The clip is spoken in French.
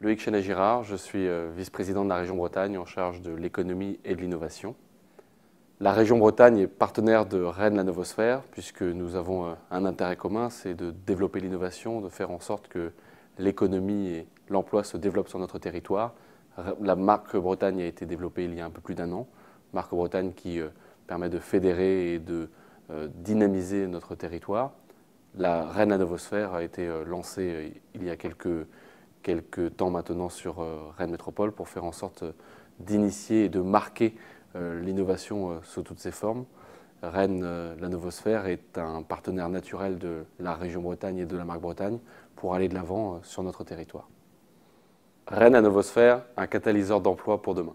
Loïc Chenet-Girard, je suis euh, vice-président de la région Bretagne en charge de l'économie et de l'innovation. La région Bretagne est partenaire de Rennes la Novosphère puisque nous avons euh, un intérêt commun, c'est de développer l'innovation, de faire en sorte que l'économie et l'emploi se développent sur notre territoire. La marque Bretagne a été développée il y a un peu plus d'un an, marque Bretagne qui euh, permet de fédérer et de dynamiser notre territoire. La Rennes à Novosphère a été euh, lancée euh, il y a quelques, quelques temps maintenant sur euh, Rennes Métropole pour faire en sorte d'initier et de marquer l'innovation sous toutes ses formes. Rennes, la Novosphère, est un partenaire naturel de la région Bretagne et de la marque Bretagne pour aller de l'avant sur notre territoire. Rennes à Novosphère, un catalyseur d'emploi pour demain.